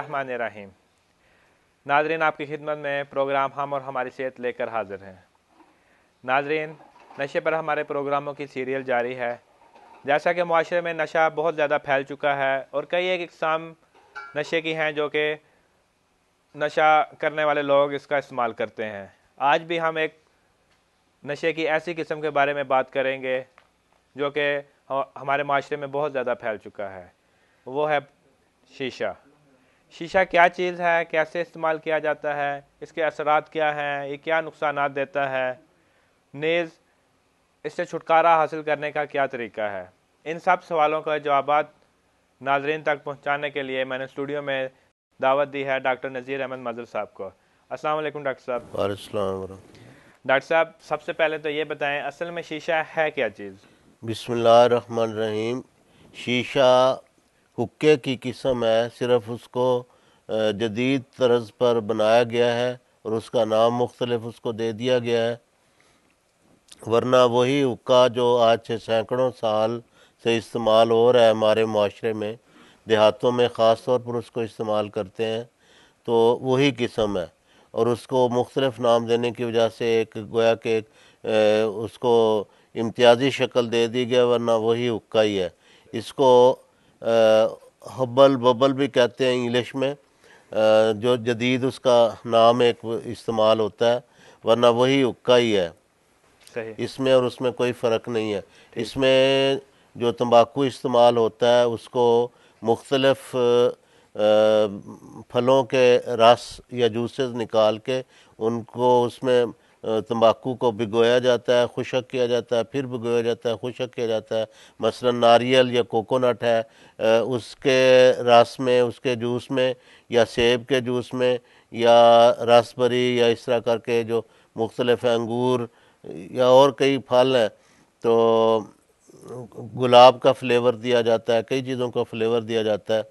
रहमान रहीम नाजरीन आपकी खिदमत में प्रोग्राम हम और हमारी सेहत लेकर हाजिर हैं नाजरीन नशे पर हमारे प्रोग्रामों की सीरियल जारी है जैसा कि माशरे में नशा बहुत ज़्यादा फैल चुका है और कई एक इकसाम नशे की हैं जो कि नशा करने वाले लोग इसका इस्तेमाल करते हैं आज भी हम एक नशे की ऐसी किस्म के बारे में बात करेंगे जो कि हमारे माशरे में बहुत ज़्यादा फैल चुका है वो है शीशा शीशा क्या चीज़ है कैसे इस्तेमाल किया जाता है इसके असरात क्या हैं ये क्या नुकसान देता है नेज़ इससे छुटकारा हासिल करने का क्या तरीका है इन सब सवालों का जवाब नाजरन तक पहुँचाने के लिए मैंने स्टूडियो में दावत दी है डॉक्टर नज़ीर अहमद मजर साहब को असल डॉक्टर साहब डॉक्टर साहब सबसे पहले तो ये बताएं असल में शीशा है क्या चीज़ रहीम शीशा हुक्के की किस्म है सिर्फ उसको जदीद तर्ज पर बनाया गया है और उसका नाम मुख्तलिफ उसको दे दिया गया है वरना वही हुक्का जो आज से सैकड़ों साल से इस्तेमाल हो रहा है हमारे माशरे में देहातों में ख़ास तौर पर उसको इस्तेमाल करते हैं तो वही किस्म है और उसको मुख्तलिफ नाम देने की वजह से एक गोया के एक उसको इम्तियाजी शक्ल दे दी गई वरना वही हुक्का ही है इसको हब्बल बबल भी कहते हैं इंग्लिश में जो जदीद उसका नाम एक इस्तेमाल होता है वरना वही उक्का ही है सही इसमें और उसमें कोई फ़र्क नहीं है इसमें जो तंबाकू इस्तेमाल होता है उसको मुख्तलफ़ फलों के रस या जूसेस निकाल के उनको उसमें तंबाकू को भिगोया जाता है खुशक किया जाता है फिर भिगोया जाता है खुशक किया जाता है मसला नारियल या कोकोनट है उसके रस में उसके जूस में या सेब के जूस में या रसबरी या इस तरह करके जो मुख्तलफ अंगूर या और कई फल हैं तो गुलाब का फ्लेवर दिया जाता है कई चीज़ों का फ्लेवर दिया जाता है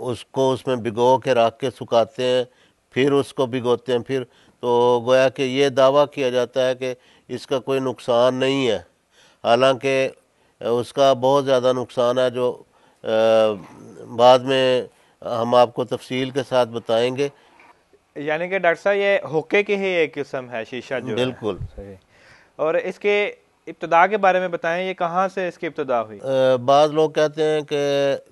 उसको उसमें भिगो के रख के सुखाते हैं फिर उसको भिगोते हैं फिर तो गोया कि ये दावा किया जाता है कि इसका कोई नुकसान नहीं है हालांकि उसका बहुत ज़्यादा नुकसान है जो बाद में हम आपको तफसील के साथ बताएंगे यानी कि डॉक्टर साहब ये होके की ही एक किस्म है शीशा जो बिल्कुल और इसके इब्तदा के बारे में बताएं ये कहाँ से इसकी इब्तदा हुई बाज़ लोग कहते हैं कि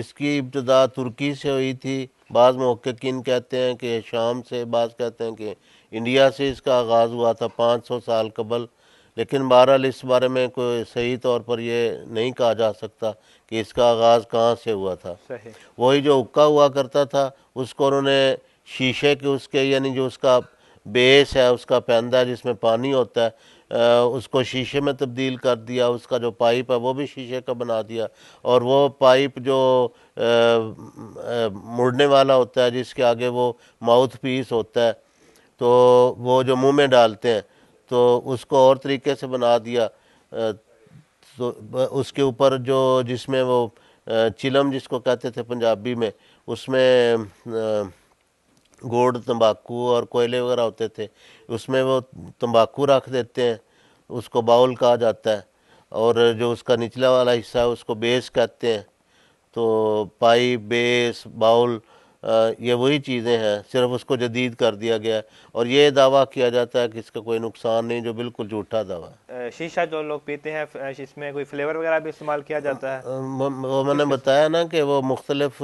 इसकी इब्तदा तुर्की से हुई थी बाज़ महक्कीन कहते हैं कि शाम से बाज़ कहते हैं कि इंडिया से इसका आगाज़ हुआ था पाँच सौ साल कबल लेकिन बहरहाल इस बारे में कोई सही तौर पर यह नहीं कहा जा सकता कि इसका आगाज़ कहाँ से हुआ था वही जो हुक्का हुआ करता था उसको उन्होंने शीशे के उसके यानी जो उसका बेस है उसका पैंदा जिसमें पानी होता है उसको शीशे में तब्दील कर दिया उसका जो पाइप है वो भी शीशे का बना दिया और वो पाइप जो मुड़ने वाला होता है जिसके आगे वो माउथ पीस होता है तो वो जो मुंह में डालते हैं तो उसको और तरीके से बना दिया तो उसके ऊपर जो जिसमें वो चिलम जिसको कहते थे पंजाबी में उसमें गोड़ तंबाकू और कोयले वगैरह होते थे उसमें वो तंबाकू रख देते हैं उसको बाउल कहा जाता है और जो उसका निचला वाला हिस्सा है उसको बेस कहते हैं तो पाइप बेस बाउल ये वही चीज़ें हैं सिर्फ उसको जदीद कर दिया गया है और ये दावा किया जाता है कि इसका कोई नुकसान नहीं जो बिल्कुल झूठा दावा है शीशा जो लोग पीते हैं इसमें कोई फ्लेवर वगैरह भी इस्तेमाल किया जाता है वो मैंने बताया ना कि वो मुख्तलिफ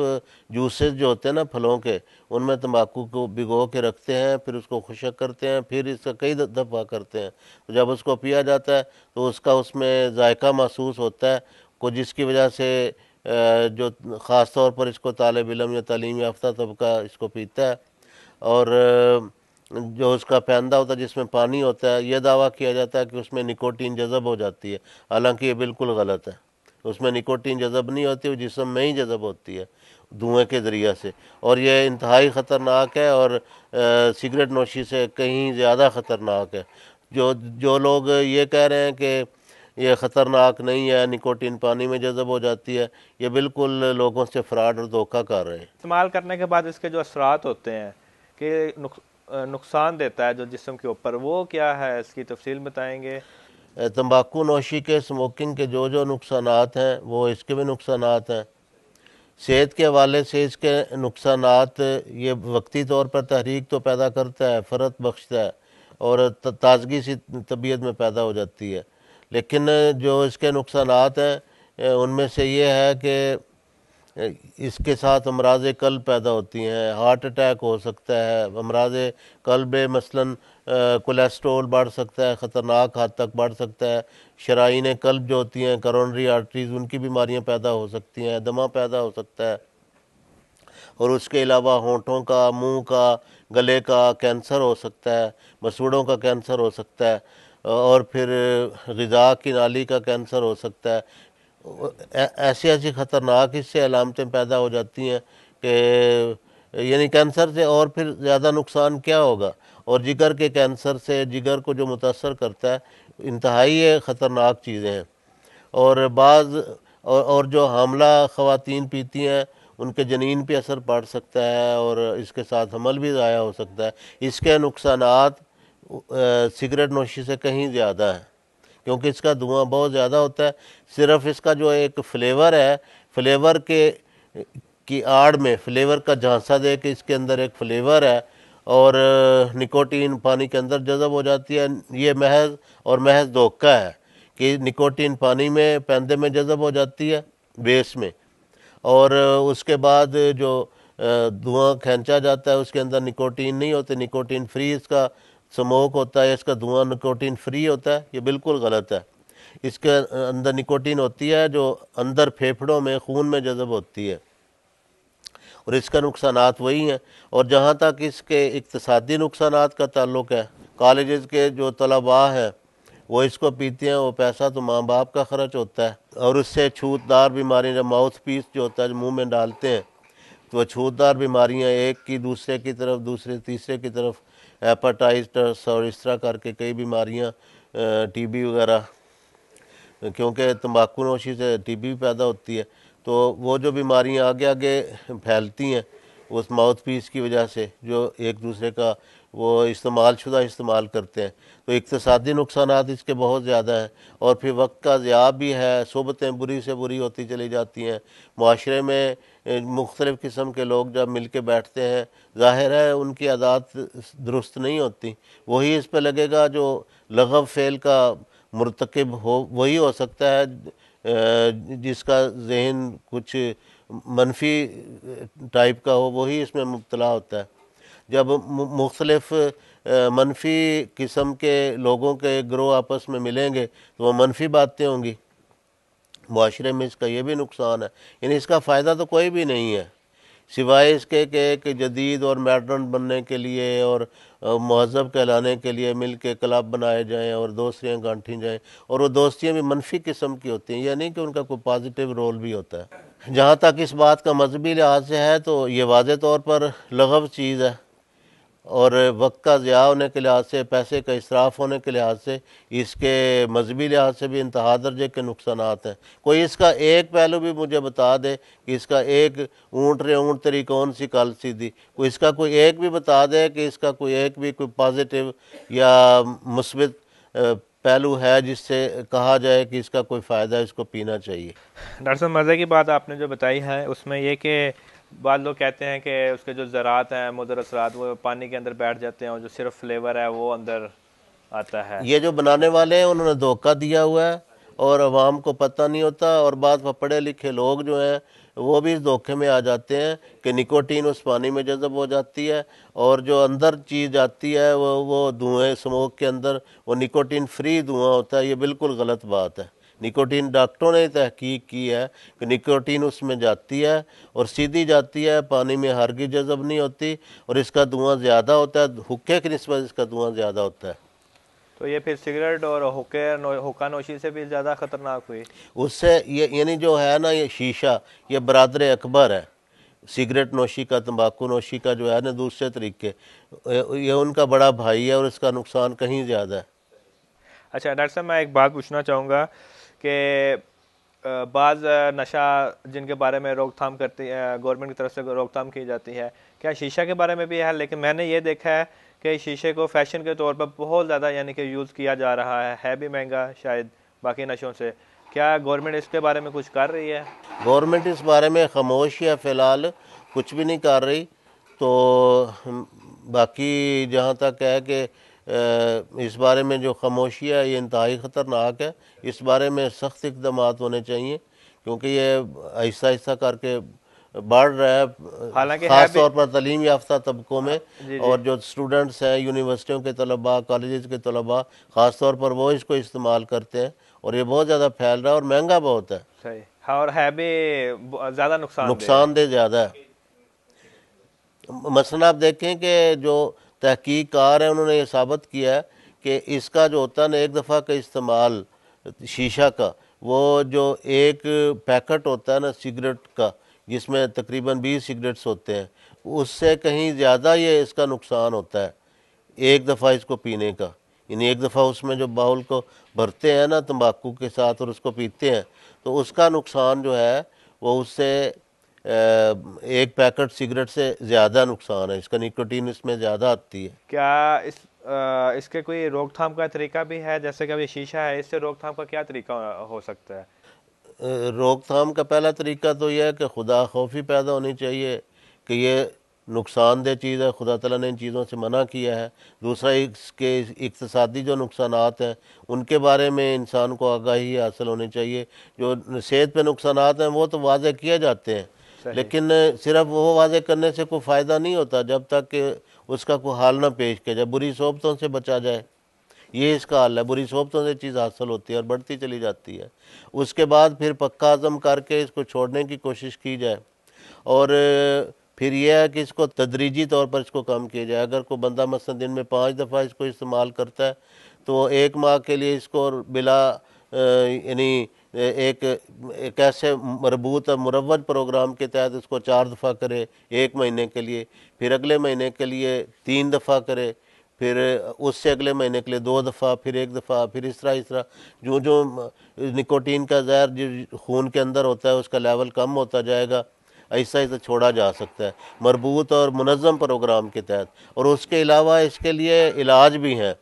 जूसेज जो होते हैं ना फलों के उनमें तम्बाकू को भिगो के रखते हैं फिर उसको खुशक करते हैं फिर इसका कई दफ़ा करते हैं तो जब उसको पिया जाता है तो उसका उसमें जायका महसूस होता है को जिसकी वजह से जो ख़ास तौर पर इसको तालब इलम या तलीम याफ्ता तबका इसको पीता है और जो उसका पैंदा होता है जिसमें पानी होता है यह दावा किया जाता है कि उसमें निकोटीन जज़ब हो जाती है हालांकि ये बिल्कुल गलत है उसमें निकोटीन जज़ब नहीं होती वो जिसम में ही जज़ब होती है धुएँ के ज़रिए से और यह इंतहाई ख़तरनाक है और सिगरेट नोशी से कहीं ज़्यादा ख़तरनाक है जो जो लोग ये कह रहे हैं कि ये ख़तरनाक नहीं है निकोटीन पानी में जजब हो जाती है ये बिल्कुल लोगों से फ्रॉड और धोखा कर रहे हैं इस्तेमाल करने के बाद इसके जो असरात होते हैं कि नुक, नुकसान देता है जो जिसम के ऊपर वो क्या है इसकी तफसील बताएँगे तम्बाकू नोशी के स्मोकिंग के जो जो नुकसान हैं वो इसके भी नुकसान हैं सेहत के हवाले से इसके नुकसान ये वक्ती तौर पर तहरीक तो पैदा करता है फ़रत बख्शता है और ताजगी सी तबीयत में पैदा हो जाती है लेकिन जो इसके नुकसान हैं उनमें से ये है कि इसके साथ अमराज कल पैदा होती हैं हार्ट अटैक हो सकता है अमराज कल्ब मसलन कोलेस्ट्रोल बढ़ सकता है ख़तरनाक हद तक बढ़ सकता है शराइन कल्ब जो होती हैं करोनरी आर्टरीज़ उनकी बीमारियां पैदा हो सकती हैं दमा पैदा हो सकता है और उसके अलावा होंठों का मुंह का गले का कैंसर हो सकता है मसूड़ों का कैंसर हो सकता है और फिर गज़ा की नाली का कैंसर हो सकता है ऐसी ऐसी ख़तरनाक इससे अलामतें पैदा हो जाती हैं कि यानी कैंसर से और फिर ज़्यादा नुकसान क्या होगा और जिगर के कैंसर से जिगर को जो मुतासर करता है इंतहाई ख़तरनाक चीज़ें हैं और बाज़ और, और जो हमला ख़वातीन पीती हैं उनके जनीन पे असर पड़ सकता है और इसके साथ हमल भी ज़ाया हो सकता है इसके नुकसान सिगरेट नोशी से कहीं ज़्यादा है क्योंकि इसका धुआं बहुत ज़्यादा होता है सिर्फ इसका जो एक फ्लेवर है फ्लेवर के की आड़ में फ्लेवर का झांसा दे के इसके अंदर एक फ्लेवर है और निकोटीन पानी के अंदर जज़ब हो जाती है ये महज और महज धोखा है कि निकोटीन पानी में पैंदे में जज़ब हो जाती है बेस में और उसके बाद जो धुआं खींचा जाता है उसके अंदर निकोटीन नहीं होते निकोटीन फ्री इसका स्मोक होता है इसका धुआं निकोटीन फ्री होता है ये बिल्कुल गलत है इसके अंदर निकोटीन होती है जो अंदर फेफड़ों में खून में जजब होती है और इसका नुकसान वही हैं और जहाँ तक इसके इकतसादी नुकसान का ताल्लुक है कॉलेज़ के जो तलबा हैं वो इसको पीते हैं वो पैसा तो माँ बाप का खर्च होता है और उससे छूतदार बीमारियाँ जब माउथ पीस जो होता है जो मुँह में डालते हैं तो छूतदार बीमारियाँ एक की दूसरे की तरफ दूसरे तीसरे की तरफ हैपाटाइटस और इस तरह करके कई बीमारियाँ टीबी वगैरह क्योंकि तम्बाकू नोशी से टीबी भी पैदा होती है तो वो जो बीमारियाँ आगे आगे फैलती हैं उस माउथ पीस की वजह से जो एक दूसरे का वो इस्तेमाल शुदा इस्तेमाल करते हैं तो इकतसादी नुकसान इसके बहुत ज़्यादा हैं और फिर वक्त का ज़्या भी है सोबतें बुरी से बुरी होती चली जाती हैं माशरे में मुख्तलिफ़ किस्म के लोग जब मिल के बैठते हैं ज़ाहिर है उनकी आदात दुरुस्त नहीं होती वही इस पर लगेगा जो लगव फेल का मरतकब हो वही हो सकता है जिसका जहन कुछ मनफी टाइप का हो वही इसमें मुबतला होता है जब मुख्तलफ़ मनफी किस्म के लोगों के ग्रोह आपस में मिलेंगे तो वह मनफी बातें होंगी माशरे में इसका यह भी नुकसान है यानी इसका फ़ायदा तो कोई भी नहीं है सिवाय इसके कि जदीद और मॉडर्न बनने के लिए और महजब कहलाने के लिए मिल के क्लब बनाए जाएँ और दोस्तियाँ गांठी जाएँ और वो दोस्तियाँ भी मनफी किस्म की होती हैं यानी कि उनका कोई पॉजिटिव रोल भी होता है जहाँ तक इस बात का मजहबी लिहाज से है तो ये वाज तौर पर लगव चीज़ है और वक्त का ज़्या होने के लिहाज से पैसे का इसराफ होने के लिहाज से इसके मजहबी लिहाज से भी इंतहा दर्जे के नुकसान हैं कोई इसका एक पहलू भी मुझे बता दे कि इसका एक ऊँट रे ऊँट तरी कौन सी सी सीधी कोई इसका कोई एक भी बता दे कि इसका कोई एक भी कोई पॉजिटिव या मुस्बत पहलू है जिससे कहा जाए कि इसका कोई फ़ायदा इसको पीना चाहिए डॉक्टर साहब मज़े की बात आपने जो बताई है उसमें यह कि बाद लोग कहते हैं कि उसके जो ज़रात हैं मदर असरात वो पानी के अंदर बैठ जाते हैं और जो सिर्फ फ्लेवर है वो अंदर आता है ये जो बनाने वाले हैं उन्होंने धोखा दिया हुआ है और आवाम को पता नहीं होता और बाद पढ़े लिखे लोग जो हैं वो भी इस धोखे में आ जाते हैं कि निकोटीन उस पानी में जज़ब हो जाती है और जो अंदर चीज़ आती है वो वो धुएँ स्मोक के अंदर वो निकोटीन फ्री धुआँ होता है ये बिल्कुल गलत बात है निकोटीन डॉक्टरों ने तहकीक की है कि निकोटीन उसमें जाती है और सीधी जाती है पानी में की जजब नहीं होती और इसका धुआँ ज़्यादा होता है हुक्के की नस्बत इसका धुआँ ज़्यादा होता है तो ये फिर सिगरेट और हुक्के हुक्का नोशी से भी ज़्यादा ख़तरनाक हुई उससे ये यानी जो है ना ये शीशा ये बरदर अकबर है सिगरेट नोशी का तंबाकू नोशी का जो है ना दूसरे तरीके ये उनका बड़ा भाई है और इसका नुकसान कहीं ज़्यादा है अच्छा डॉक्टर साहब मैं एक बात पूछना चाहूँगा कि बाज़ नशा जिनके बारे में रोकथाम करती है गवर्नमेंट की तरफ से रोकथाम की जाती है क्या शीशा के बारे में भी है लेकिन मैंने ये देखा है कि शीशे को फैशन के तौर पर बहुत ज़्यादा यानी कि यूज़ किया जा रहा है है भी महंगा शायद बाकी नशों से क्या गवर्नमेंट इसके बारे में कुछ कर रही है गवर्नमेंट इस बारे में खामोश या फ़िलहाल कुछ भी नहीं कर रही तो बाकी जहाँ तक है कि इस बारे में जो खामोशी है ये इंतहाई ख़तरनाक है इस बारे में सख्त इकदाम होने चाहिए क्योंकि ये आहिस्ता आहिस्ता करके बढ़ रहा है हालांकि खास तौर पर तलीम याफ्ता तबकों में हाँ, जी जी। और जो स्टूडेंट्स हैं यूनिवर्सिटियों के तलबा कॉलेज के तलबा ख़ास तौर पर वो इसको इस्तेमाल करते हैं और ये बहुत ज़्यादा फैल रहा है और महंगा बहुत है हाँ, और है भी ज़्यादा नुकसान नुकसानदेह ज़्यादा है मसला आप देखें कि जो तहकीकार है उन्होंने ये साबित किया है कि इसका जो होता है ना एक दफ़ा का इस्तेमाल शीशा का वो जो एक पैकेट होता है ना सिगरेट का जिसमें तकरीबन बीस सिगरेट्स होते हैं उससे कहीं ज़्यादा ये इसका नुकसान होता है एक दफ़ा इसको पीने का यानी एक दफ़ा उसमें जो बाउल को भरते हैं ना तंबाकू के साथ और उसको पीते हैं तो उसका नुकसान जो है वो उससे एक पैकेट सिगरेट से ज़्यादा नुकसान है इसका निकोटीन इसमें ज़्यादा आती है क्या इस आ, इसके कोई रोकथाम का तरीका भी है जैसे कि अभी शीशा है इससे रोकथाम का क्या तरीका हो सकता है रोकथाम का पहला तरीका तो यह है कि खुदा खौफी पैदा होनी चाहिए कि ये नुकसानदेह चीज़ है खुदा तला ने इन चीज़ों से मना किया है दूसरा इसके इकतसादी जो नुकसान हैं उनके बारे में इंसान को आगाही हासिल होनी चाहिए जो सेहत पे नुकसान हैं वो तो वाजे किए जाते हैं लेकिन सिर्फ वो वाजे करने से कोई फ़ायदा नहीं होता जब तक कि उसका कोई हाल ना पेश किया जाए बुरी सोबतों से बचा जाए ये इसका हाल है बुरी सोबतों से चीज़ हासिल होती है और बढ़ती चली जाती है उसके बाद फिर पक्का आज़म करके इसको छोड़ने की कोशिश की जाए और फिर यह है कि इसको तदरीजी तौर पर इसको कम किया जाए अगर कोई बंदा मसलन दिन में पाँच दफ़ा इसको इस्तेमाल करता है तो एक माह के लिए इसको बिला यानी एक एक ऐसे मरबूत और मुरवन प्रोग्राम के तहत उसको चार दफ़ा करे एक महीने के लिए फिर अगले महीने के लिए तीन दफ़ा करे फिर उससे अगले महीने के लिए दो दफ़ा फिर एक दफ़ा फिर इस तरह इस तरह जो जो निकोटीन का जहर जो खून के अंदर होता है उसका लेवल कम होता जाएगा ऐसा ऐसा छोड़ा जा सकता है मरबूत और मनज़म प्रोग्राम के तहत और उसके अलावा इसके लिए इलाज भी हैं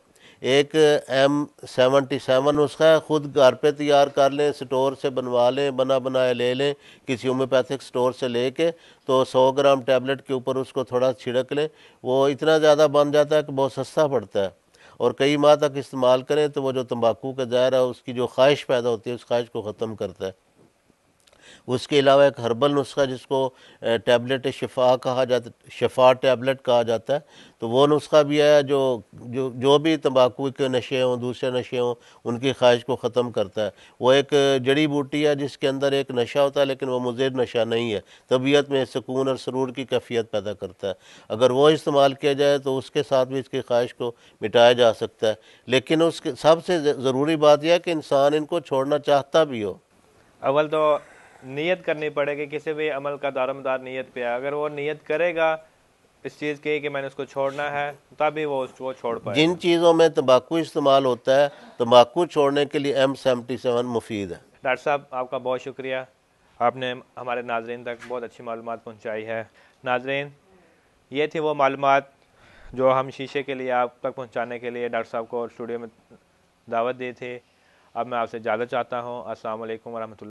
एक एम सेवेंटी सेवन उसका है ख़ुद घर पे तैयार कर लें स्टोर से बनवा लें बना बनाए ले लें किसी होम्योपैथिक स्टोर से ले कर तो सौ ग्राम टैबलेट के ऊपर उसको थोड़ा छिड़क लें वो इतना ज़्यादा बन जाता है कि बहुत सस्ता पड़ता है और कई माह तक इस्तेमाल करें तो वो जो तंबाकू का जहर है उसकी जो ख्वाहिश पैदा होती है उस ख्वाहिश को ख़त्म करता है उसके अलावा एक हर्बल नुस्खा जिसको टैबलेट शफ़ा कहा जाता शफा टैबलेट कहा जाता है तो वो नुस्खा भी है जो जो जो भी तंबाकू के नशे हों दूसरे नशे हों उनकी ख्वाहिश को ख़त्म करता है वो एक जड़ी बूटी है जिसके अंदर एक नशा होता है लेकिन वो मुजिर नशा नहीं है तबीयत में सुकून और सरूर की कैफियत पैदा करता है अगर वो इस्तेमाल किया जाए तो उसके साथ भी इसकी ख्वाहिश को मिटाया जा सकता है लेकिन उसके सबसे ज़रूरी बात यह है कि इंसान इनको छोड़ना चाहता भी हो अवल तो नीयत करनी पड़ेगी किसी भी अमल का दारमदार नीयत पे अगर वो नीयत करेगा इस चीज़ की कि मैंने उसको छोड़ना है तभी वो उसको छोड़ पाए जिन चीज़ों में तम्बाकू इस्तेमाल होता है तम्बाकू छोड़ने के लिए एम सेवेंटी सेवन मुफीद है डॉक्टर साहब आपका बहुत शुक्रिया आपने हमारे नाजरन तक बहुत अच्छी मालूम पहुँचाई है नाजरन ये थी वो मालूम जो हम शीशे के लिए आप तक पहुँचाने के लिए डॉक्टर साहब को स्टूडियो में दावत दी थी अब मैं आपसे इजाज़त चाहता हूँ असल वरहमल